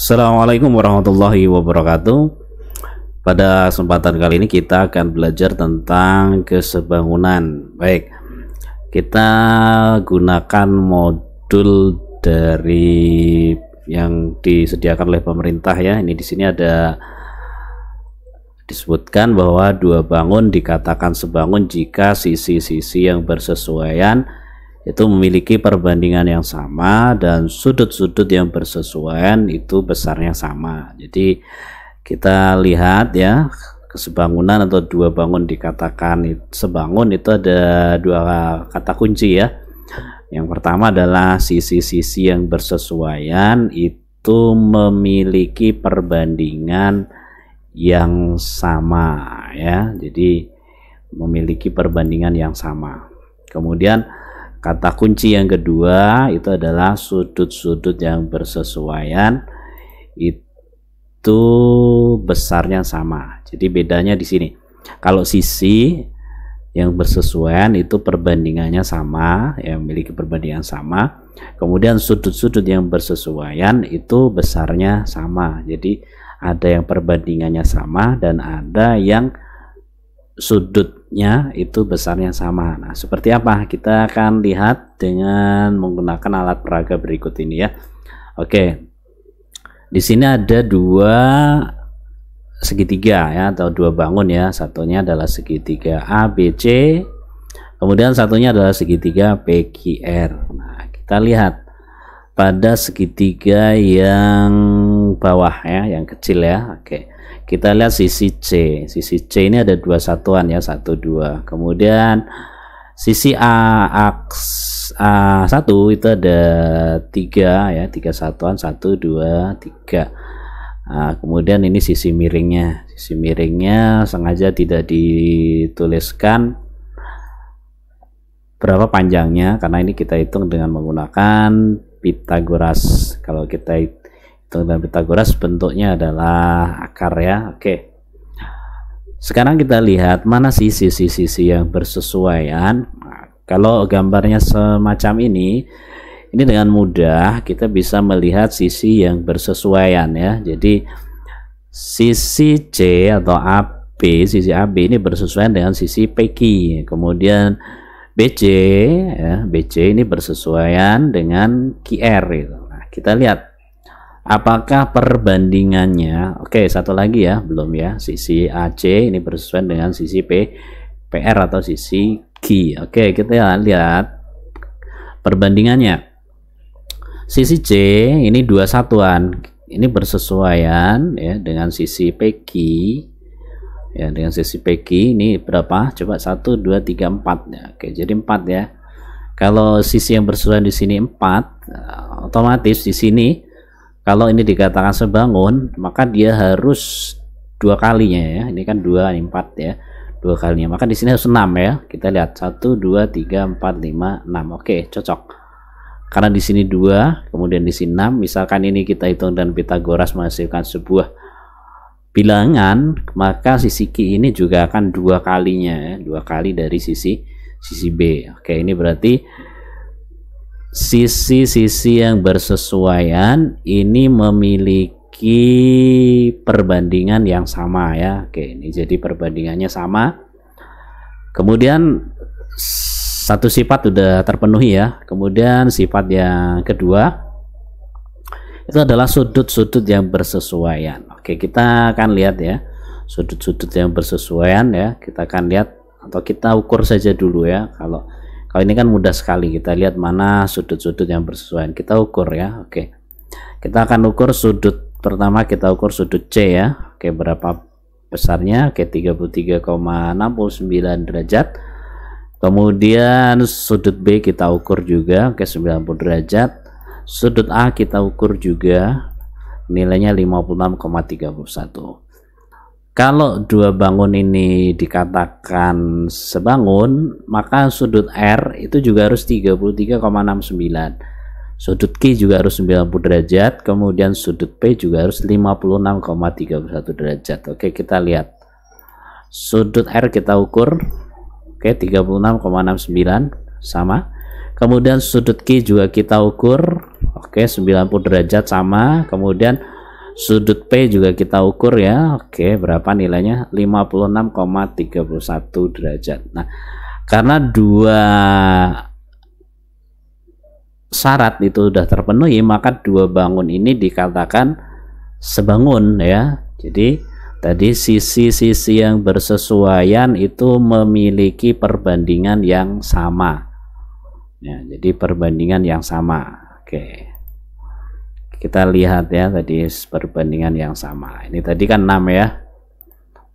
Assalamualaikum warahmatullahi wabarakatuh. Pada kesempatan kali ini kita akan belajar tentang kesebangunan. Baik. Kita gunakan modul dari yang disediakan oleh pemerintah ya. Ini di sini ada disebutkan bahwa dua bangun dikatakan sebangun jika sisi-sisi yang bersesuaian itu memiliki perbandingan yang sama dan sudut-sudut yang bersesuaian itu besarnya sama. Jadi kita lihat ya kesebangunan atau dua bangun dikatakan sebangun itu ada dua kata kunci ya. Yang pertama adalah sisi-sisi yang bersesuaian itu memiliki perbandingan yang sama ya. Jadi memiliki perbandingan yang sama. Kemudian Kata kunci yang kedua itu adalah sudut-sudut yang bersesuaian itu besarnya sama. Jadi bedanya di sini. Kalau sisi yang bersesuaian itu perbandingannya sama, yang memiliki perbandingan sama. Kemudian sudut-sudut yang bersesuaian itu besarnya sama. Jadi ada yang perbandingannya sama dan ada yang sudut nya itu besarnya sama. Nah, seperti apa? Kita akan lihat dengan menggunakan alat peraga berikut ini ya. Oke. Di sini ada dua segitiga ya atau dua bangun ya. Satunya adalah segitiga ABC, kemudian satunya adalah segitiga PQR. Nah, kita lihat pada segitiga yang bawah ya, yang kecil ya. Oke. Kita lihat sisi C. Sisi C ini ada dua satuan ya, satu dua. Kemudian sisi A aks A1 itu ada tiga ya, tiga satuan satu dua tiga. Nah, kemudian ini sisi miringnya. Sisi miringnya sengaja tidak dituliskan berapa panjangnya karena ini kita hitung dengan menggunakan Pitagoras. Kalau kita teorem gitu. Pitagoras bentuknya adalah akar ya. Oke. Sekarang kita lihat mana sisi-sisi yang bersesuaian. kalau gambarnya semacam ini, ini dengan mudah kita bisa melihat sisi yang bersesuaian ya. Jadi sisi C atau AB, sisi AB ini bersesuaian dengan sisi PQ. Kemudian BC ya, BC ini bersesuaian dengan QR gitu. Nah, kita lihat Apakah perbandingannya? Oke, satu lagi ya, belum ya. Sisi AC ini bersesuaian dengan sisi P, PR atau sisi Q. Oke, kita lihat perbandingannya. Sisi C ini dua satuan. Ini bersesuaian ya dengan sisi PQ. Ya, dengan sisi PQ ini berapa? Coba 1 2 3 4 ya. Oke, jadi 4 ya. Kalau sisi yang bersesuaian di sini 4, otomatis di sini kalau ini dikatakan sebangun maka dia harus dua kalinya ya ini kan dua empat ya dua kalinya maka di sini harus enam ya kita lihat satu dua tiga empat lima enam oke cocok karena di sini dua kemudian di sini enam misalkan ini kita hitung dan Pitagoras menghasilkan sebuah bilangan maka sisi Q ini juga akan dua kalinya ya. dua kali dari sisi sisi B oke ini berarti sisi-sisi yang bersesuaian ini memiliki perbandingan yang sama ya. Oke, ini jadi perbandingannya sama. Kemudian satu sifat sudah terpenuhi ya. Kemudian sifat yang kedua itu adalah sudut-sudut yang bersesuaian. Oke, kita akan lihat ya sudut-sudut yang bersesuaian ya. Kita akan lihat atau kita ukur saja dulu ya kalau kalau ini kan mudah sekali kita lihat mana sudut-sudut yang bersesuaian. Kita ukur ya. Oke. Kita akan ukur sudut pertama kita ukur sudut C ya. Oke, berapa besarnya? Oke, 33,69 derajat. Kemudian sudut B kita ukur juga, oke 90 derajat. Sudut A kita ukur juga nilainya 56,31. Kalau dua bangun ini dikatakan sebangun, maka sudut R itu juga harus 33,69. Sudut Q juga harus 90 derajat, kemudian sudut P juga harus 56,31 derajat. Oke, kita lihat. Sudut R kita ukur. Oke, 36,69 sama. Kemudian sudut Q juga kita ukur. Oke, 90 derajat sama. Kemudian sudut P juga kita ukur ya Oke berapa nilainya 56,31 derajat Nah karena dua syarat itu sudah terpenuhi maka dua bangun ini dikatakan sebangun ya jadi tadi sisi-sisi yang bersesuaian itu memiliki perbandingan yang sama ya, jadi perbandingan yang sama oke kita lihat ya tadi perbandingan yang sama ini tadi kan 6 ya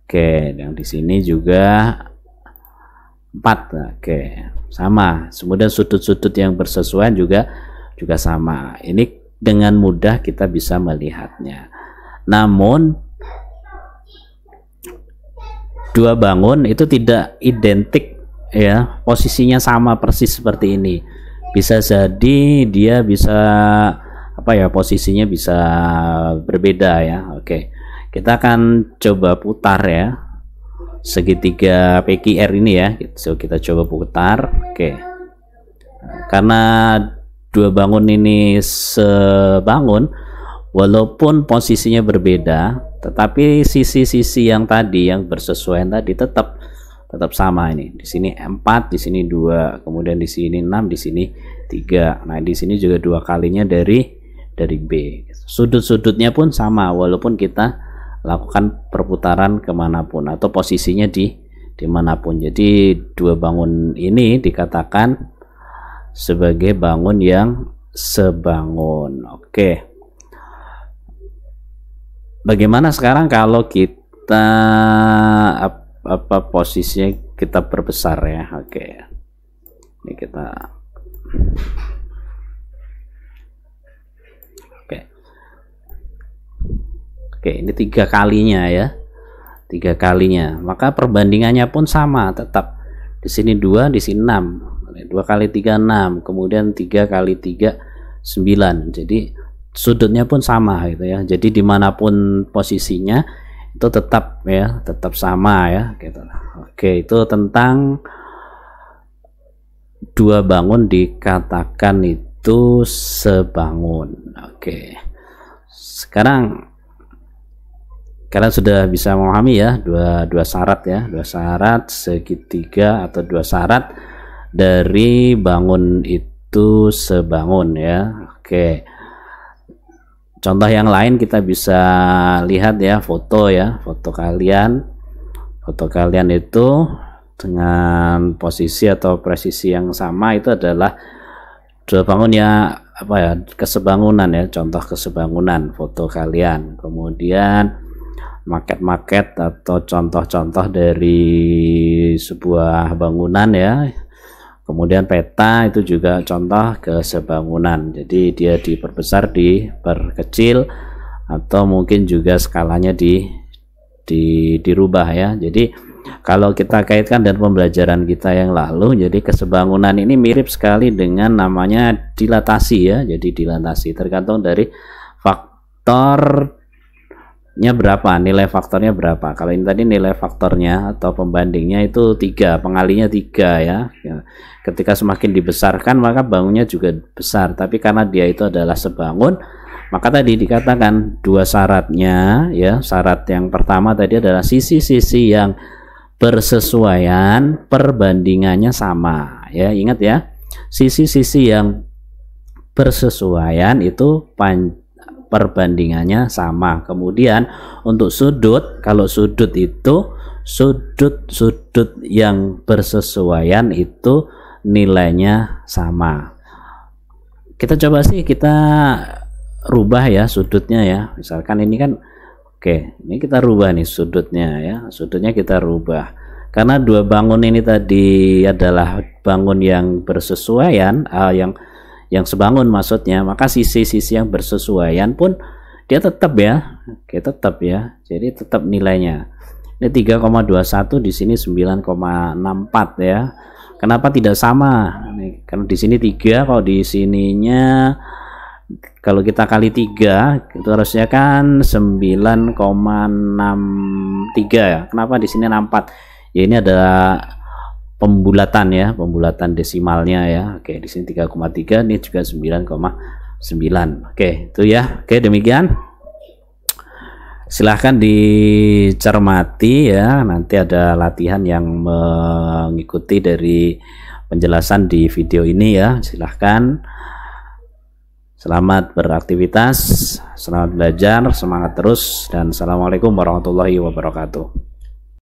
oke yang di sini juga 4 oke sama kemudian sudut-sudut yang bersesuaian juga juga sama ini dengan mudah kita bisa melihatnya namun dua bangun itu tidak identik ya posisinya sama persis seperti ini bisa jadi dia bisa apa ya posisinya bisa berbeda ya oke kita akan coba putar ya segitiga PQR ini ya so kita coba putar oke karena dua bangun ini sebangun walaupun posisinya berbeda tetapi sisi-sisi yang tadi yang bersesuaian tadi tetap tetap sama ini di sini 4 di sini 2 kemudian di sini 6 di sini 3 nah di sini juga dua kalinya dari dari B gitu. sudut-sudutnya pun sama walaupun kita lakukan perputaran kemanapun atau posisinya di dimanapun jadi dua bangun ini dikatakan sebagai bangun yang sebangun oke bagaimana sekarang kalau kita apa, apa posisinya kita perbesar ya oke ini kita Oke, ini tiga kalinya ya. Tiga kalinya. Maka perbandingannya pun sama tetap. Di sini 2, di sini 6. 2 kali 3, 6. Kemudian 3 kali 3, 9. Jadi sudutnya pun sama gitu ya. Jadi dimanapun posisinya itu tetap ya, tetap sama ya. Gitu. Oke, itu tentang dua bangun dikatakan itu sebangun. Oke. Sekarang kalian sudah bisa memahami ya dua dua syarat ya dua syarat segitiga atau dua syarat dari bangun itu sebangun ya oke contoh yang lain kita bisa lihat ya foto ya foto kalian foto kalian itu dengan posisi atau presisi yang sama itu adalah dua bangun ya apa ya kesebangunan ya contoh kesebangunan foto kalian kemudian market-market atau contoh-contoh dari sebuah bangunan ya. Kemudian peta itu juga contoh ke sebangunan. Jadi dia diperbesar, diperkecil atau mungkin juga skalanya di di dirubah ya. Jadi kalau kita kaitkan dan pembelajaran kita yang lalu jadi kesebangunan ini mirip sekali dengan namanya dilatasi ya jadi dilatasi tergantung dari faktor nya berapa nilai faktornya berapa kalau ini tadi nilai faktornya atau pembandingnya itu tiga pengalinya tiga ya. ya ketika semakin dibesarkan maka bangunnya juga besar tapi karena dia itu adalah sebangun maka tadi dikatakan dua syaratnya ya syarat yang pertama tadi adalah sisi-sisi yang bersesuaian perbandingannya sama ya ingat ya sisi-sisi yang bersesuaian itu perbandingannya sama. Kemudian untuk sudut, kalau sudut itu sudut-sudut yang bersesuaian itu nilainya sama. Kita coba sih kita rubah ya sudutnya ya. Misalkan ini kan oke, ini kita rubah nih sudutnya ya. Sudutnya kita rubah. Karena dua bangun ini tadi adalah bangun yang bersesuaian uh, yang yang sebangun maksudnya maka sisi-sisi yang bersesuaian pun dia tetap ya oke tetap ya jadi tetap nilainya ini 3,21 di sini 9,64 ya kenapa tidak sama ini, karena di sini 3 kalau di sininya kalau kita kali 3 itu harusnya kan 9,63 ya kenapa di sini 64 ya ini ada pembulatan ya, pembulatan desimalnya ya. Oke, di sini 3,3, ini juga 9,9. Oke, itu ya. Oke, demikian. Silahkan dicermati ya. Nanti ada latihan yang mengikuti dari penjelasan di video ini ya. Silahkan. Selamat beraktivitas, selamat belajar, semangat terus, dan assalamualaikum warahmatullahi wabarakatuh.